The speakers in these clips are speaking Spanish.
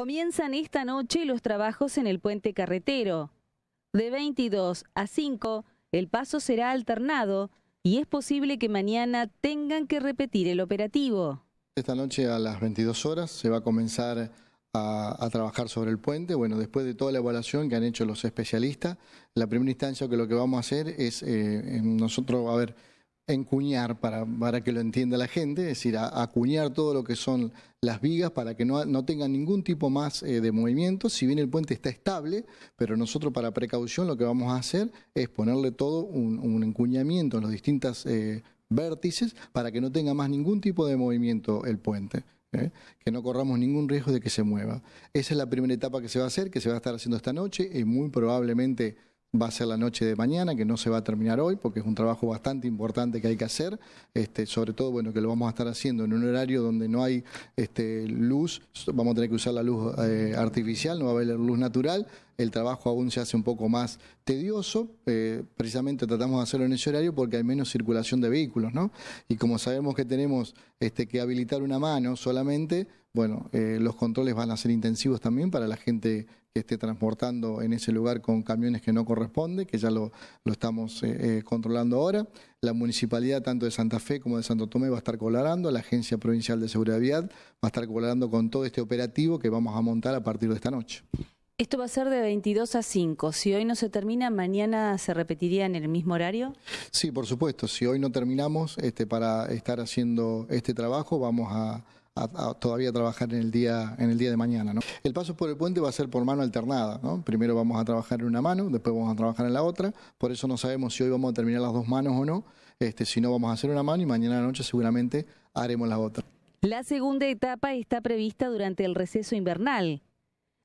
Comienzan esta noche los trabajos en el puente carretero. De 22 a 5, el paso será alternado y es posible que mañana tengan que repetir el operativo. Esta noche a las 22 horas se va a comenzar a, trabajar sobre el puente. Bueno, después de toda la evaluación que han hecho los especialistas, la primera instancia que lo que vamos a hacer es, eh, nosotros, a ver, encuñar, para, para que lo entienda la gente, es decir, a, acuñar todo lo que son las vigas para que no, no tengan ningún tipo más eh, de movimiento, si bien el puente está estable, pero nosotros para precaución lo que vamos a hacer es ponerle todo un, encuñamiento en los distintos eh, vértices para que no tenga más ningún tipo de movimiento el puente. ¿eh? que no corramos ningún riesgo de que se mueva. Esa es la primera etapa que se va a hacer, que se va a estar haciendo esta noche y muy probablemente va a ser la noche de mañana, que no se va a terminar hoy, porque es un trabajo bastante importante que hay que hacer, este, sobre todo bueno, que lo vamos a estar haciendo en un horario donde no hay este, luz, vamos a tener que usar la luz eh, artificial, no va a haber luz natural, el trabajo aún se hace un poco más tedioso. Eh, precisamente tratamos de hacerlo en ese horario porque hay menos circulación de vehículos, ¿no? Y como sabemos que tenemos este, que habilitar una mano solamente, bueno, eh, los controles van a ser intensivos también para la gente que esté transportando en ese lugar con camiones que no corresponde, que ya lo, estamos eh, controlando ahora. La municipalidad tanto de Santa Fe como de Santo Tomé va a estar colaborando, la Agencia Provincial de Seguridad Vial va a estar colaborando con todo este operativo que vamos a montar a partir de esta noche. Esto va a ser de 22 a 5. Si hoy no se termina, mañana se repetiría en el mismo horario. Sí, por supuesto. Si hoy no terminamos, este, para estar haciendo este trabajo, vamos a, todavía trabajar en el día en el día de mañana. ¿no? El paso por el puente va a ser por mano alternada. ¿no? Primero vamos a trabajar en una mano, después vamos a trabajar en la otra. Por eso no sabemos si hoy vamos a terminar las dos manos o no. Este, si no, vamos a hacer una mano y mañana a noche seguramente haremos la otra. La segunda etapa está prevista durante el receso invernal.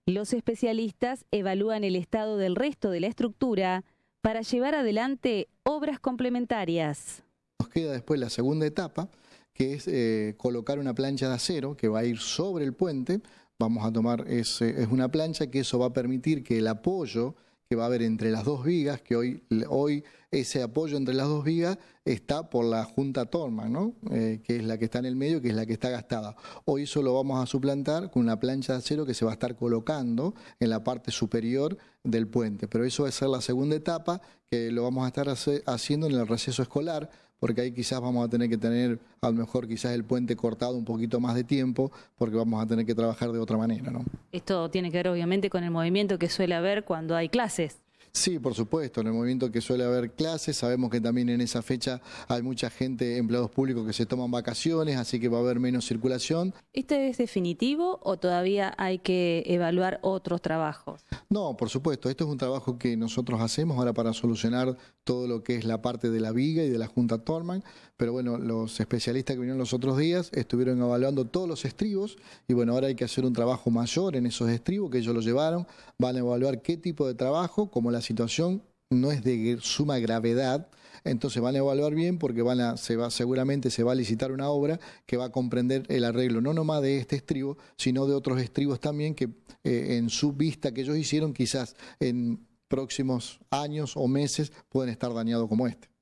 Los especialistas evalúan el estado del resto de la estructura para llevar adelante obras complementarias. Nos queda después la segunda etapa, que es eh, colocar una plancha de acero que va a ir sobre el puente. Vamos a tomar, es una plancha que eso va a permitir que el apoyo que va a haber entre las dos vigas, que hoy, hoy ese apoyo entre las dos vigas está por la Junta Torma, ¿no? Eh, que es la que está en el medio, que es la que está gastada. Hoy eso lo vamos a suplantar con una plancha de acero que se va a estar colocando en la parte superior del puente, pero eso va a ser la segunda etapa que lo vamos a estar haciendo en el receso escolar porque ahí quizás vamos a tener que tener a lo mejor quizás el puente cortado un poquito más de tiempo, porque vamos a tener que trabajar de otra manera. ¿no? Esto tiene que ver obviamente con el movimiento que suele haber cuando hay clases. Sí, por supuesto, en el movimiento que suele haber clases, sabemos que también en esa fecha hay mucha gente, empleados públicos que se toman vacaciones, así que va a haber menos circulación. ¿Este es definitivo o todavía hay que evaluar otros trabajos? No, por supuesto, esto es un trabajo que nosotros hacemos ahora para solucionar todo lo que es la parte de la viga y de la Junta Torman, pero bueno, los especialistas que vinieron los otros días estuvieron evaluando todos los estribos y bueno, ahora hay que hacer un trabajo mayor en esos estribos que ellos lo llevaron, van a evaluar qué tipo de trabajo, como las situación no es de suma gravedad, entonces van a evaluar bien porque van a, se va, seguramente se va a licitar una obra que va a comprender el arreglo no nomás de este estribo, sino de otros estribos también que eh, en su vista que ellos hicieron quizás en próximos años o meses pueden estar dañados como este.